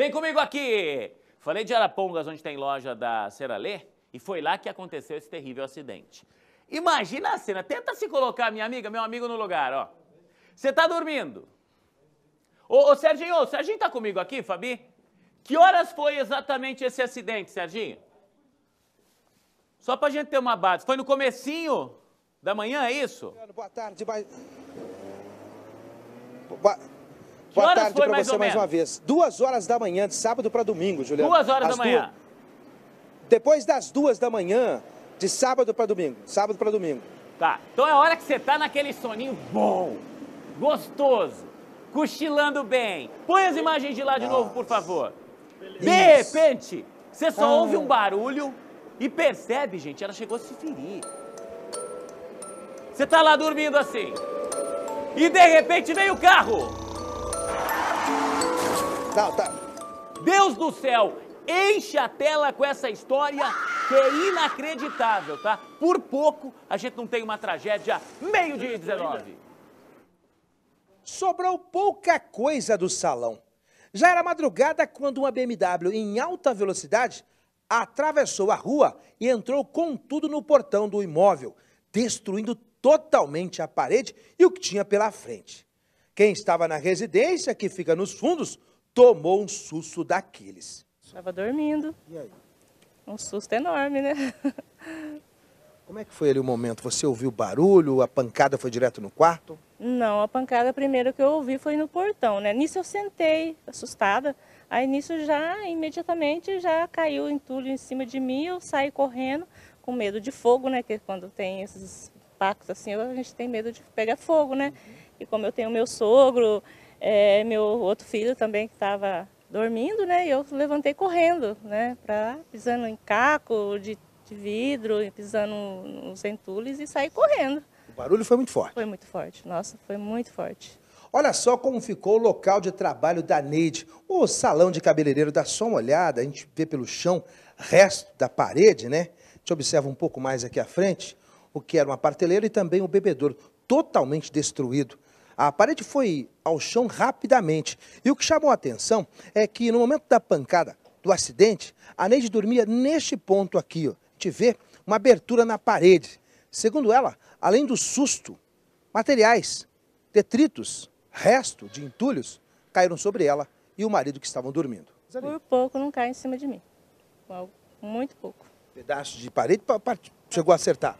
Vem comigo aqui! Falei de Arapongas, onde tem loja da Seralê, e foi lá que aconteceu esse terrível acidente. Imagina a cena, tenta se colocar, minha amiga, meu amigo, no lugar, ó. Você tá dormindo. Ô, ô Serginho, ô, Serginho tá comigo aqui, Fabi? Que horas foi exatamente esse acidente, Serginho? Só pra gente ter uma base. Foi no comecinho da manhã, é isso? Boa tarde, mas... Boa... Boa horas tarde para você mais uma vez. Duas horas da manhã, de sábado para domingo, Juliano. Duas horas As da manhã. Depois das duas da manhã, de sábado para domingo. Sábado para domingo. Tá. Então é a hora que você tá naquele soninho bom, gostoso, cochilando bem. Põe as imagens de lá de Nossa. Ah. novo, por favor. Beleza. De repente, você só ah. ouve um barulho e percebe, gente, ela chegou a se ferir. Você tá lá dormindo assim. E de repente vem o carro. Tá, tá. Deus do céu, enche a tela com essa história que é inacreditável, tá? Por pouco a gente não tem uma tragédia meio dia 19. Sobrou pouca coisa do salão. Já era madrugada quando uma BMW em alta velocidade atravessou a rua e entrou com tudo no portão do imóvel, destruindo totalmente a parede e o que tinha pela frente. Quem estava na residência, que fica nos fundos, tomou um susto daqueles. Estava dormindo. E aí? Um susto enorme, né? Como é que foi ali o momento? Você ouviu barulho? A pancada foi direto no quarto? Não, a pancada primeiro que eu ouvi foi no portão, né? Nisso eu sentei, assustada. Aí nisso já, imediatamente, já caiu o entulho em cima de mim. Eu saí correndo com medo de fogo, né? Que quando tem esses pacos assim, a gente tem medo de pegar fogo, né? Uhum. E como eu tenho meu sogro, é, meu outro filho também que estava dormindo, né? E eu levantei correndo, né? Pra, pisando em caco de, de vidro, pisando nos entulhos e saí correndo. O barulho foi muito forte. Foi muito forte, nossa, foi muito forte. Olha só como ficou o local de trabalho da Neide. O salão de cabeleireiro dá só uma olhada, a gente vê pelo chão, resto da parede, né? A gente observa um pouco mais aqui à frente o que era uma parteleira e também o bebedouro, totalmente destruído. A parede foi ao chão rapidamente. E o que chamou a atenção é que no momento da pancada, do acidente, a Neide dormia neste ponto aqui, ó. A gente vê uma abertura na parede. Segundo ela, além do susto, materiais, detritos, resto de entulhos caíram sobre ela e o marido que estavam dormindo. Por pouco não cai em cima de mim. Muito pouco. Pedaço de parede chegou a acertar?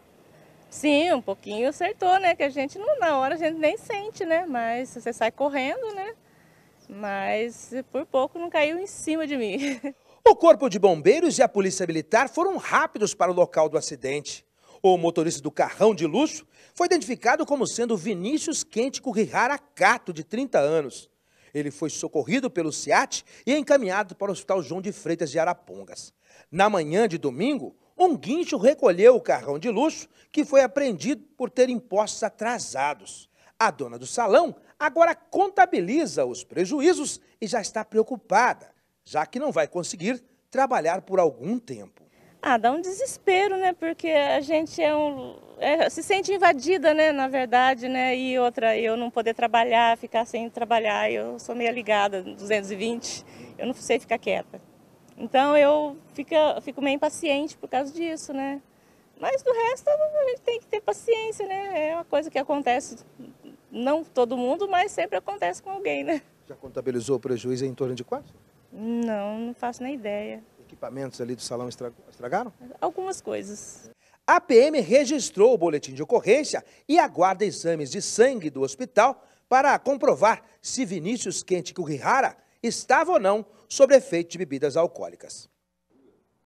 Sim, um pouquinho acertou, né? Que a gente não, na hora a gente nem sente, né? Mas você sai correndo, né? Mas por pouco não caiu em cima de mim. O corpo de bombeiros e a polícia militar foram rápidos para o local do acidente. O motorista do carrão de luxo foi identificado como sendo Vinícius Quente Currihara Cato, de 30 anos. Ele foi socorrido pelo SIAT e encaminhado para o Hospital João de Freitas de Arapongas. Na manhã de domingo, um guincho recolheu o carrão de luxo, que foi apreendido por ter impostos atrasados. A dona do salão agora contabiliza os prejuízos e já está preocupada, já que não vai conseguir trabalhar por algum tempo. Ah, dá um desespero, né? Porque a gente é um, é, se sente invadida, né? Na verdade, né? E outra, eu não poder trabalhar, ficar sem trabalhar, eu sou meio ligada, 220, eu não sei ficar quieta. Então eu fico, fico meio impaciente por causa disso, né? Mas do resto a gente tem que ter paciência, né? É uma coisa que acontece, não todo mundo, mas sempre acontece com alguém, né? Já contabilizou o prejuízo em torno de quanto? Não, não faço nem ideia. Equipamentos ali do salão estragaram? Algumas coisas. A PM registrou o boletim de ocorrência e aguarda exames de sangue do hospital para comprovar se Vinícius Quente Kuhihara estava ou não sobre efeito de bebidas alcoólicas.